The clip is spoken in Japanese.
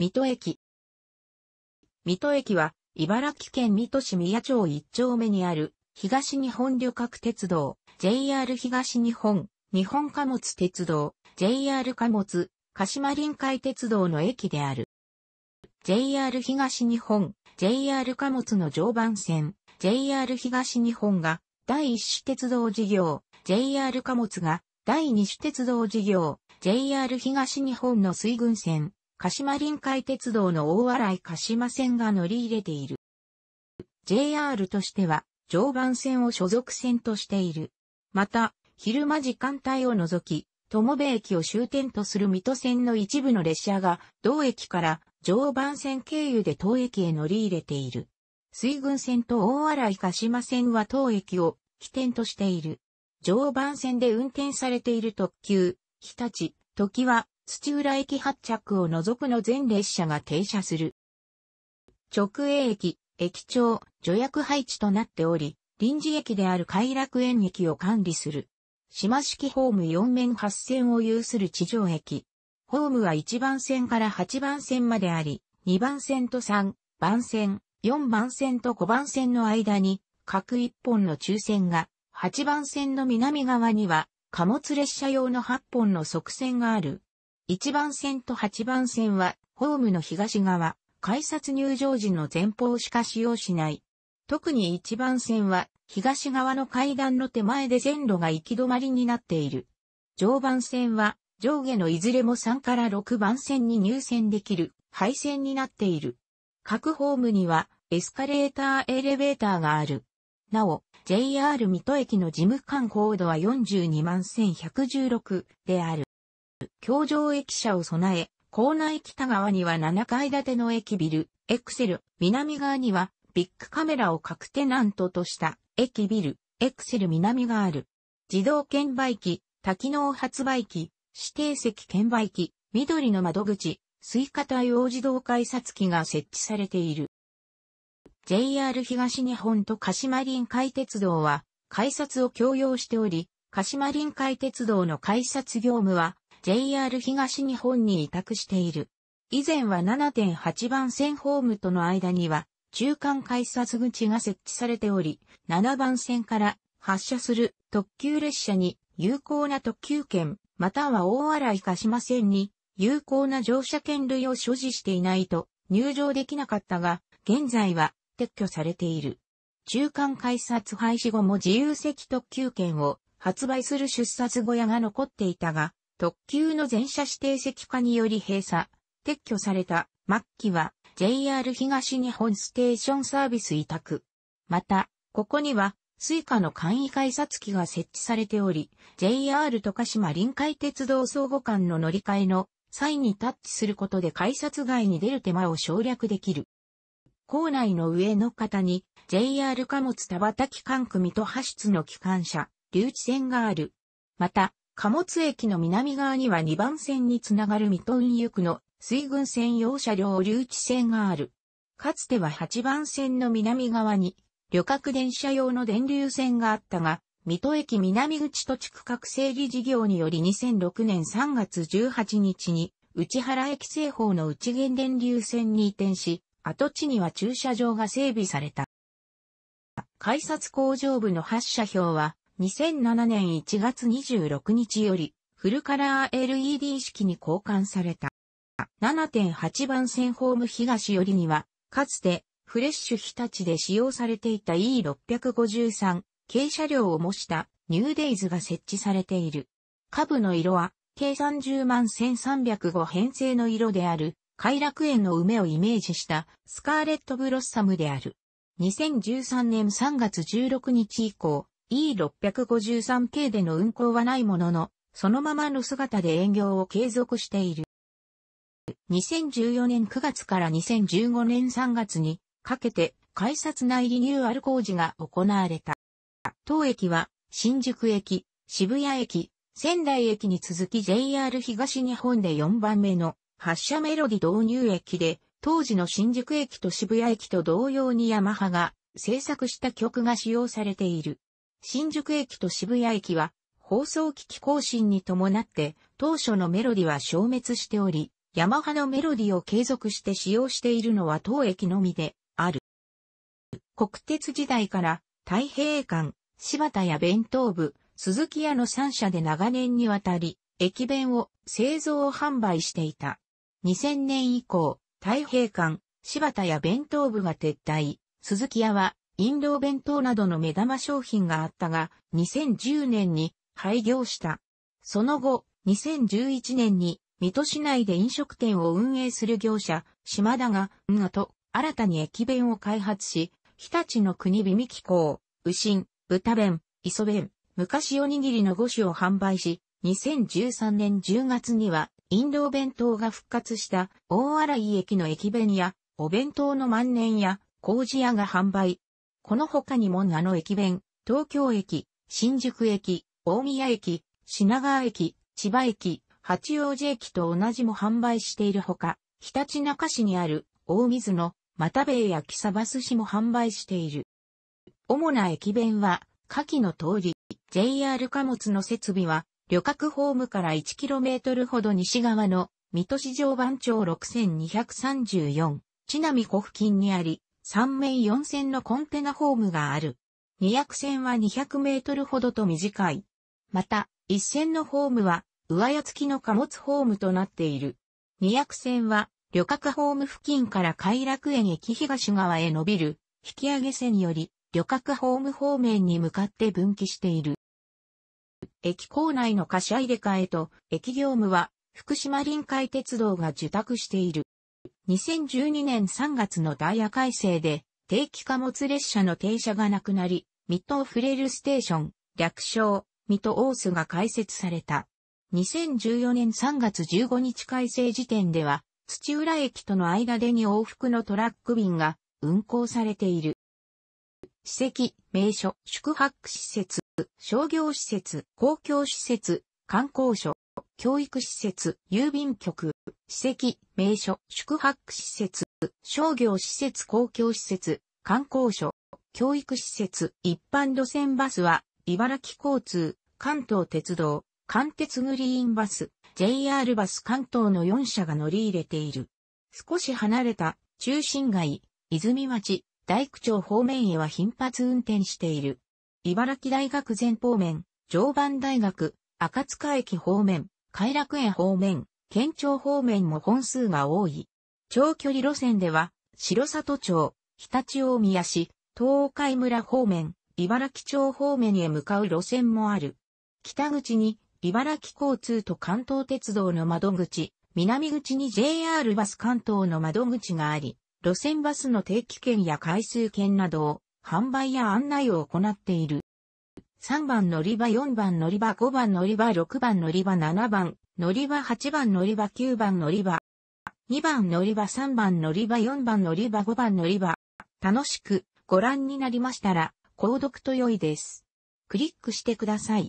水戸駅。水戸駅は、茨城県水戸市宮町1丁目にある、東日本旅客鉄道、JR 東日本、日本貨物鉄道、JR 貨物、鹿島臨海鉄道の駅である。JR 東日本、JR 貨物の常磐線、JR 東日本が第一種鉄道事業、JR 貨物が第二種鉄道事業、JR 東日本の水軍線、鹿島臨海鉄道の大洗鹿島線が乗り入れている。JR としては、常磐線を所属線としている。また、昼間時間帯を除き、友部駅を終点とする水戸線の一部の列車が、同駅から常磐線経由で当駅へ乗り入れている。水郡線と大洗鹿島線は当駅を起点としている。常磐線で運転されている特急、日立、時は土浦駅発着を除くの全列車が停車する。直営駅、駅長、助役配置となっており、臨時駅である快楽園駅を管理する。島式ホーム4面8線を有する地上駅。ホームは1番線から8番線まであり、2番線と3番線、4番線と5番線の間に、各1本の抽選が、8番線の南側には、貨物列車用の8本の側線がある。1番線と8番線は、ホームの東側、改札入場時の前方しか使用しない。特に1番線は、東側の階段の手前で線路が行き止まりになっている。常磐線は、上下のいずれも3から6番線に入線できる、配線になっている。各ホームには、エスカレーターエレベーターがある。なお、JR 水戸駅の事務官高度は42万1116である。橋上駅舎を備え、港内北側には7階建ての駅ビル、エクセル、南側にはビッグカメラを各テナントとした駅ビル、エクセル南がある。自動券売機、多機能発売機、指定席券売機、緑の窓口、スイカ対応自動改札機が設置されている。JR 東日本と鹿島臨海鉄道は改札を共用しており、鹿島臨海鉄道の改札業務は JR 東日本に委託している。以前は7.8番線ホームとの間には、中間改札口が設置されており、7番線から発車する特急列車に有効な特急券、または大洗しませんに有効な乗車券類を所持していないと入場できなかったが、現在は撤去されている。中間改札廃止後も自由席特急券を発売する出札小屋が残っていたが、特急の全車指定席化により閉鎖、撤去された末期は JR 東日本ステーションサービス委託。また、ここには、スイカの簡易改札機が設置されており、JR 徳島臨海鉄道相互間の乗り換えの際にタッチすることで改札外に出る手間を省略できる。構内の上の方に JR 貨物田畑機関組と派出の機関車、留置線がある。また、貨物駅の南側には2番線につながる水戸運行の水軍専用車両留置線がある。かつては8番線の南側に旅客電車用の電流線があったが、水戸駅南口土地区画整理事業により2006年3月18日に内原駅西方の内原電流線に移転し、跡地には駐車場が整備された。改札工場部の発車表は、2007年1月26日より、フルカラー LED 式に交換された。7.8番線ホーム東よりには、かつて、フレッシュ日立で使用されていた E653 軽車両を模したニューデイズが設置されている。下部の色は、計30万1305編成の色である、快楽園の梅をイメージしたスカーレットブロッサムである。2013年3月16日以降、E653 系での運行はないものの、そのままの姿で営業を継続している。2014年9月から2015年3月にかけて改札内リニューアル工事が行われた。当駅は新宿駅、渋谷駅、仙台駅に続き JR 東日本で4番目の発車メロディ導入駅で、当時の新宿駅と渋谷駅と同様にヤマハが制作した曲が使用されている。新宿駅と渋谷駅は、放送機器更新に伴って、当初のメロディは消滅しており、ヤマハのメロディを継続して使用しているのは当駅のみである。国鉄時代から太平館、柴田や弁当部、鈴木屋の3社で長年にわたり、駅弁を製造販売していた。2000年以降、太平館、柴田や弁当部が撤退、鈴木屋は飲料弁当などの目玉商品があったが、2010年に廃業した。その後、2011年に、水戸市内で飲食店を運営する業者、島田が、んがと、新たに駅弁を開発し、日立の国美味機構、牛ん、豚弁、磯弁、昔おにぎりの5種を販売し、2013年10月には、飲料弁当が復活した大洗駅の駅弁や、お弁当の万年や、麹屋が販売。この他にも名の駅弁、東京駅、新宿駅、大宮駅、品川駅、千葉駅、八王子駅と同じも販売しているほか、ひたちなか市にある大水の又兵衛や木鯖寿司も販売している。主な駅弁は、下記の通り、JR 貨物の設備は、旅客ホームから 1km ほど西側の、水戸市場番町6234、ちなみ湖付近にあり、3面4線のコンテナホームがある。2役線は200メートルほどと短い。また、1線のホームは、上屋付きの貨物ホームとなっている。2役線は、旅客ホーム付近から快楽園駅東側へ伸びる、引き上げ線より、旅客ホーム方面に向かって分岐している。駅構内の貨車入れ替えと、駅業務は、福島臨海鉄道が受託している。2012年3月のダイヤ改正で、定期貨物列車の停車がなくなり、水戸フレルステーション、略称、水戸オースが開設された。2014年3月15日改正時点では、土浦駅との間でに往復のトラック便が運行されている。史跡、名所、宿泊施設、商業施設、公共施設、観光所、教育施設、郵便局、史跡、名所、宿泊施設、商業施設、公共施設、観光所、教育施設、一般路線バスは、茨城交通、関東鉄道、関鉄グリーンバス、JR バス関東の4社が乗り入れている。少し離れた中心街、泉町、大工町方面へは頻発運転している。茨城大学前方面、常磐大学、赤塚駅方面、偕楽園方面、県庁方面も本数が多い。長距離路線では、白里町、常陸大宮市、東海村方面、茨城町方面へ向かう路線もある。北口に、茨城交通と関東鉄道の窓口、南口に JR バス関東の窓口があり、路線バスの定期券や回数券などを販売や案内を行っている。3番乗り場、4番乗り場、5番乗り場、6番乗り場、7番乗り場、8番乗り場、9番乗り場。2番乗り場、3番乗り場、4番乗り場、5番乗り場。楽しくご覧になりましたら、購読と良いです。クリックしてください。